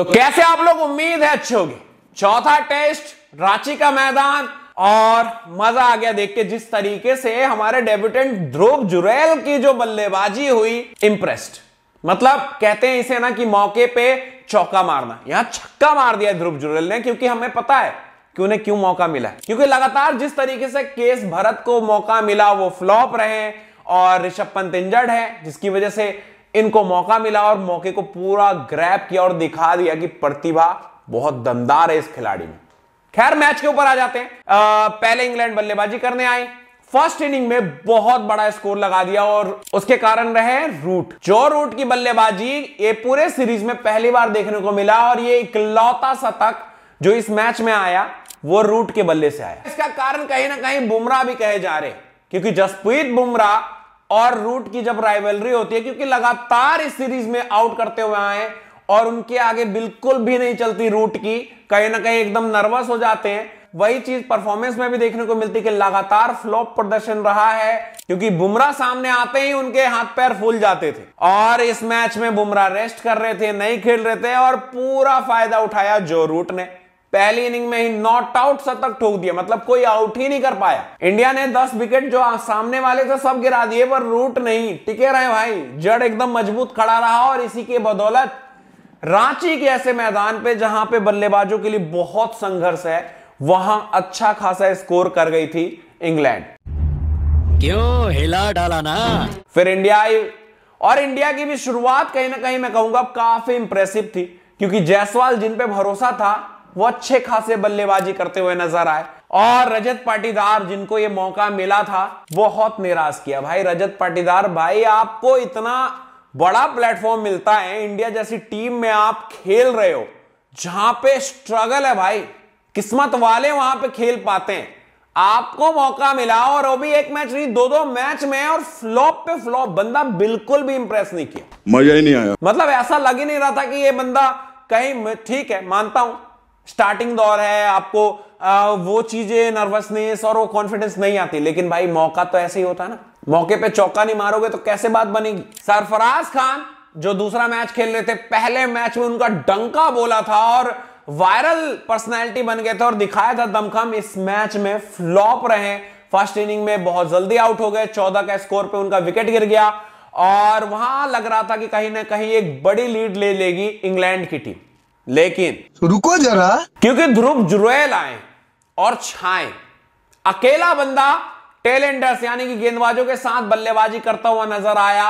तो कैसे आप लोग उम्मीद है अच्छे होगी चौथा टेस्ट रांची का मैदान और मजा आ गया देख के जिस तरीके से हमारे डेब्यूटेंट ध्रुव जुरैल की जो बल्लेबाजी हुई इंप्रेस्ड मतलब कहते हैं इसे ना कि मौके पे चौका मारना यहां छक्का मार दिया ध्रुव जुरैल ने क्योंकि हमें पता है कि उन्हें क्यों मौका मिला क्योंकि लगातार जिस तरीके से केस भरत को मौका मिला वो फ्लॉप रहे और ऋषभ पंत इंजर्ड है जिसकी वजह से इनको मौका मिला और मौके को पूरा ग्रैप किया और दिखा दिया कि प्रतिभा बहुत दमदार है इस खिलाड़ी में खैर मैच के ऊपर आ जाते हैं आ, पहले इंग्लैंड बल्लेबाजी करने आए फर्स्ट इनिंग में बहुत बड़ा स्कोर लगा दिया और उसके कारण रहे रूट जो रूट की बल्लेबाजी ये पूरे सीरीज में पहली बार देखने को मिला और ये इकलौता शतक जो इस मैच में आया वो रूट के बल्ले से आया इसका कारण कहीं ना कहीं बुमराह भी कहे जा रहे क्योंकि जसप्रीत बुमराह और रूट की जब राइवलरी होती है क्योंकि लगातार इस सीरीज में आउट करते हुए आए और उनके आगे बिल्कुल भी नहीं चलती रूट की कहीं ना कहीं एकदम नर्वस हो जाते हैं वही चीज परफॉर्मेंस में भी देखने को मिलती कि लगातार फ्लॉप प्रदर्शन रहा है क्योंकि बुमराह सामने आते ही उनके हाथ पैर फूल जाते थे और इस मैच में बुमराह रेस्ट कर रहे थे नहीं खेल रहे थे और पूरा फायदा उठाया जो रूट ने पहली इनिंग में ही नॉट आउट शतक ठोक दिया मतलब कोई आउट ही नहीं कर पाया इंडिया ने 10 विकेट जो सामने वाले थे सब गिरा दिए पर रूट नहीं टिके रहे भाई जड़ एकदम मजबूत खड़ा रहा और इसी के बदौलत रांची के ऐसे मैदान पे जहां पे बल्लेबाजों के लिए बहुत संघर्ष है वहां अच्छा खासा स्कोर कर गई थी इंग्लैंड क्यों हिला डाला ना फिर इंडिया आई और इंडिया की भी शुरुआत कहीं ना कहीं मैं कहूंगा काफी इंप्रेसिव थी क्योंकि जायसवाल जिन पे भरोसा था वो अच्छे खासे बल्लेबाजी करते हुए नजर आए और रजत पाटीदार जिनको ये मौका मिला था बहुत निराश किया भाई रजत पाटीदार भाई आपको इतना बड़ा प्लेटफॉर्म मिलता है इंडिया जैसी टीम में आप खेल रहे हो जहां पे स्ट्रगल है भाई किस्मत वाले वहां पे खेल पाते हैं आपको मौका मिला और वो भी एक मैच नहीं दो दो मैच में और फ्लॉप पे फ्लॉप बंदा बिल्कुल भी इंप्रेस नहीं किया मजा ही नहीं आया मतलब ऐसा लग ही नहीं रहा था कि ये बंदा कहीं ठीक है मानता हूं स्टार्टिंग दौर है आपको आ, वो चीजें नर्वसनेस और वो कॉन्फिडेंस नहीं आती लेकिन भाई मौका तो ऐसे ही होता है ना मौके पे चौका नहीं मारोगे तो कैसे बात बनेगी सरफराज खान जो दूसरा मैच खेल रहे थे पहले मैच में उनका डंका बोला था और वायरल पर्सनैलिटी बन गए थे और दिखाया था दमखम इस मैच में फ्लॉप रहे फर्स्ट इनिंग में बहुत जल्दी आउट हो गए चौदह का स्कोर पे उनका विकेट गिर गया और वहां लग रहा था कि कहीं ना कहीं एक बड़ी लीड ले लेगी इंग्लैंड की टीम लेकिन तो रुको जरा क्योंकि ध्रुव जुरैल आए और छाए अकेला बंदा टेलेंडर्स यानी कि गेंदबाजों के साथ बल्लेबाजी करता हुआ नजर आया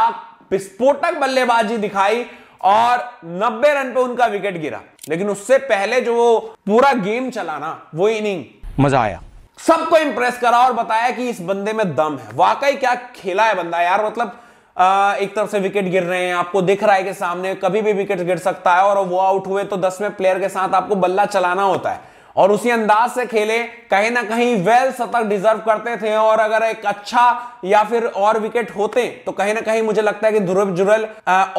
विस्फोटक बल्लेबाजी दिखाई और 90 रन पे उनका विकेट गिरा लेकिन उससे पहले जो वो पूरा गेम चला ना वो इनिंग मजा आया सबको इंप्रेस करा और बताया कि इस बंदे में दम है वाकई क्या खेला है बंदा यार मतलब एक तरफ से विकेट गिर रहे हैं आपको दिख रहा है कि सामने कभी भी विकेट गिर सकता है और वो आउट हुए तो दसवें प्लेयर के साथ आपको बल्ला चलाना होता है और उसी अंदाज से खेले कहीं ना कहीं वेल शतक डिजर्व करते थे और अगर एक अच्छा या फिर और विकेट होते तो कहीं ना कहीं मुझे लगता है कि ध्रुव जुरल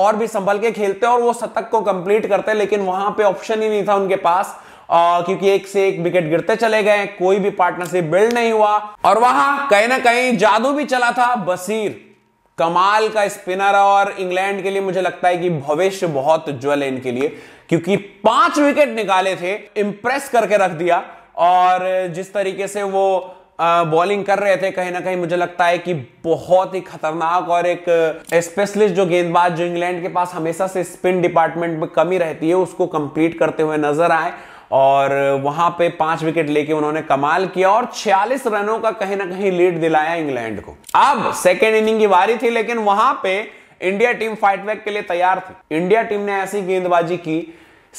और भी संभल के खेलते और वो शतक को कंप्लीट करते लेकिन वहां पे ऑप्शन ही नहीं था उनके पास आ, क्योंकि एक से एक विकेट गिरते चले गए कोई भी पार्टनरशिप बिल्ड नहीं हुआ और वहां कहीं ना कहीं जादू भी चला था बसीर कमाल का स्पिनर है और इंग्लैंड के लिए मुझे लगता है कि भविष्य बहुत उज्ज्वल है इनके लिए क्योंकि पांच विकेट निकाले थे इंप्रेस करके रख दिया और जिस तरीके से वो बॉलिंग कर रहे थे कहीं ना कहीं मुझे लगता है कि बहुत ही खतरनाक और एक स्पेशलिस्ट जो गेंदबाज जो इंग्लैंड के पास हमेशा से स्पिन डिपार्टमेंट में कमी रहती है उसको कंप्लीट करते हुए नजर आए और वहां पे पांच विकेट लेके उन्होंने कमाल किया और 46 रनों का कहीं ना कहीं लीड दिलाया इंग्लैंड को अब सेकेंड इनिंग की बारी थी लेकिन वहां पे इंडिया टीम फाइटबैक के लिए तैयार थी इंडिया टीम ने ऐसी गेंदबाजी की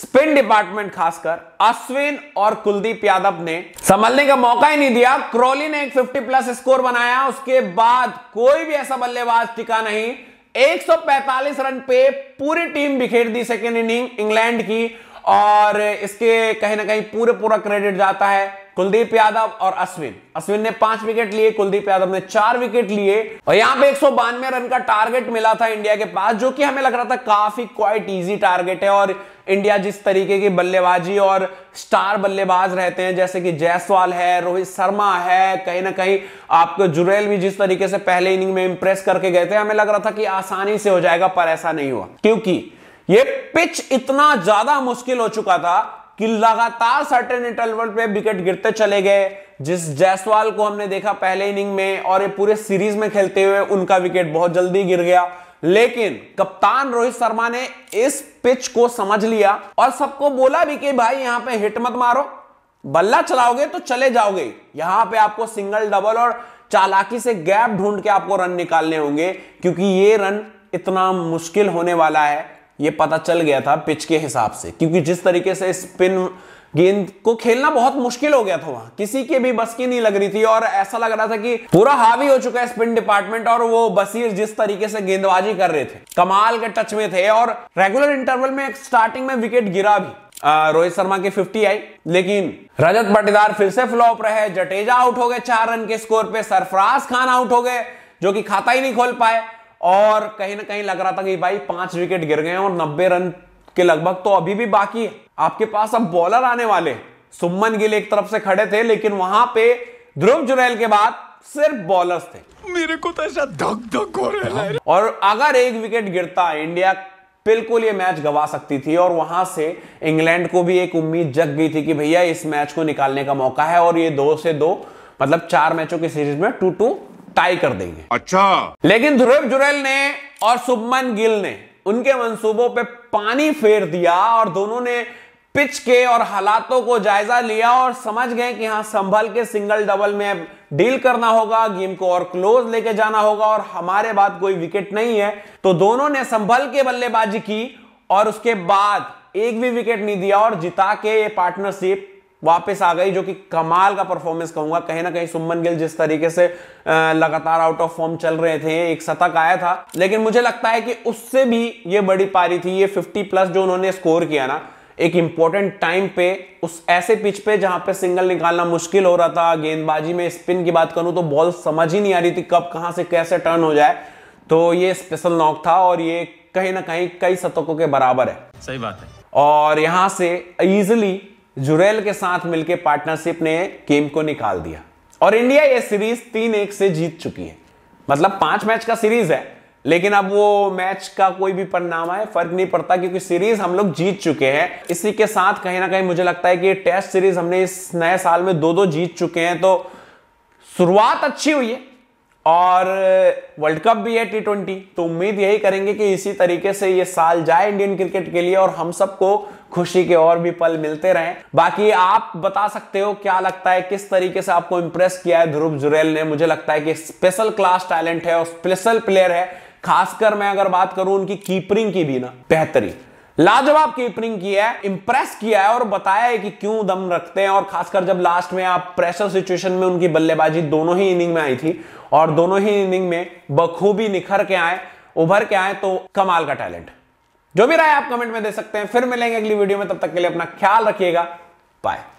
स्पिन डिपार्टमेंट खासकर अश्विन और कुलदीप यादव ने संभलने का मौका ही नहीं दिया क्रोली ने एक 50 प्लस स्कोर बनाया उसके बाद कोई भी ऐसा बल्लेबाज टिका नहीं 145 रन पे पूरी टीम बिखेर दी सेकेंड इनिंग इंग्लैंड की और इसके कहीं ना कहीं पूरे पूरा क्रेडिट जाता है कुलदीप यादव और अश्विन अश्विन ने पांच विकेट लिए कुलदीप यादव ने चार विकेट लिए और यहां पे एक रन का टारगेट मिला था इंडिया के पास जो कि हमें लग रहा था काफी क्वाइट इजी टारगेट है और इंडिया जिस तरीके की बल्लेबाजी और स्टार बल्लेबाज रहते हैं जैसे कि जयसवाल है रोहित शर्मा है कहीं ना कहीं आपको जुरेल भी जिस तरीके से पहले इनिंग में इंप्रेस करके गए थे हमें लग रहा था कि आसानी से हो जाएगा पर ऐसा नहीं हुआ क्योंकि ये पिच इतना ज्यादा मुश्किल हो चुका था कि लगातार सर्टेन इंटरवल पे विकेट गिरते चले गए जिस जायसवाल को हमने देखा पहले इनिंग में और ये पूरे सीरीज में खेलते हुए उनका विकेट बहुत जल्दी गिर गया लेकिन कप्तान रोहित शर्मा ने इस पिच को समझ लिया और सबको बोला भी कि भाई यहां पे हिट मत मारो बल्ला चलाओगे तो चले जाओगे यहां पे आपको सिंगल डबल और चालाकी से गैप ढूंढ के आपको रन निकालने होंगे क्योंकि ये रन इतना मुश्किल होने वाला है ये पता चल गया था पिच के हिसाब से क्योंकि जिस तरीके से स्पिन गेंद को खेलना बहुत मुश्किल हो गया था वहां किसी के भी बस की नहीं लग रही थी और ऐसा लग रहा था कि पूरा हावी हो चुका है स्पिन डिपार्टमेंट और वो बसीर जिस तरीके से गेंदबाजी कर रहे थे कमाल के टच में थे और रेगुलर इंटरवल में स्टार्टिंग में विकेट गिरा भी रोहित शर्मा की 50 आई लेकिन रजत पटीदार फिर से फ्लॉप रहे जटेजा आउट हो गए चार रन के स्कोर पे सरफराज खान आउट हो गए जो कि खाता ही नहीं खोल पाए और कहीं ना कहीं लग रहा था कि भाई पांच विकेट गिर गए और नब्बे रन के लगभग तो अभी भी बाकी है आपके पास अब बॉलर आने वाले सुमन गिल एक तरफ से खड़े थे लेकिन वहां पे ध्रुव जुरैल के बाद सिर्फ बॉलर्स थे मेरे को तो ऐसा धक धक हो रहा है और अगर एक विकेट गिरता इंडिया बिल्कुल ये मैच गवा सकती थी और वहां से इंग्लैंड को भी एक उम्मीद जग गई थी कि भैया इस मैच को निकालने का मौका है और ये दो से दो मतलब चार मैचों की सीरीज में टू टू टाई कर देंगे अच्छा लेकिन ध्रुव जुरेल ने और सुभमन गिल ने उनके मंसूबों पे पानी फेर दिया और दोनों ने पिच के और हालातों को जायजा लिया और समझ गए कि हाँ संभल के सिंगल डबल में डील करना होगा गेम को और क्लोज लेके जाना होगा और हमारे बाद कोई विकेट नहीं है तो दोनों ने संभल के बल्लेबाजी की और उसके बाद एक भी विकेट नहीं दिया और जिता के ये पार्टनरशिप वापस आ गई जो कि कमाल का परफॉर्मेंस कहूंगा कहीं ना कहीं सुमन गिल जिस तरीके से लगातार आउट ऑफ फॉर्म चल रहे थे एक शतक आया था लेकिन मुझे लगता है कि उससे भी ये बड़ी पारी थी ये 50 प्लस जो उन्होंने स्कोर किया ना एक इंपॉर्टेंट टाइम पे उस ऐसे पिच पे जहां पे सिंगल निकालना मुश्किल हो रहा था गेंदबाजी में स्पिन की बात करूं तो बॉल समझ ही नहीं आ रही थी कब कहां से कैसे टर्न हो जाए तो ये स्पेशल नॉक था और ये कहीं ना कहीं कई शतकों के बराबर है सही बात है और यहां से इजिली जुरेल के साथ मिलकर पार्टनरशिप ने गेम को निकाल दिया और इंडिया ये सीरीज तीन एक से जीत चुकी है मतलब पांच मैच का सीरीज है लेकिन अब वो मैच का कोई भी परिणाम है फर्क नहीं पड़ता क्योंकि सीरीज हम लोग जीत चुके हैं इसी के साथ कहीं ना कहीं मुझे लगता है कि टेस्ट सीरीज हमने इस नए साल में दो दो जीत चुके हैं तो शुरुआत अच्छी हुई है और वर्ल्ड कप भी है टी ट्वेंटी तो उम्मीद यही करेंगे कि इसी तरीके से ये साल जाए इंडियन क्रिकेट के लिए और हम सबको खुशी के और भी पल मिलते रहे बाकी आप बता सकते हो क्या लगता है किस तरीके से आपको इंप्रेस किया है ध्रुव जुरेल ने मुझे लगता है कि स्पेशल क्लास टैलेंट है और स्पेशल प्लेयर है खासकर मैं अगर बात करूं उनकी कीपरिंग की भी ना बेहतरीन लाजवाब कीपरिंग किया है इंप्रेस किया है और बताया है कि क्यों दम रखते हैं और खासकर जब लास्ट में आप प्रेशर सिचुएशन में उनकी बल्लेबाजी दोनों ही इनिंग में आई थी और दोनों ही इनिंग में बखूबी निखर के आए उभर के आए तो कमाल का टैलेंट जो भी राय आप कमेंट में दे सकते हैं फिर मिलेंगे अगली वीडियो में तब तक के लिए अपना ख्याल रखिएगा बाय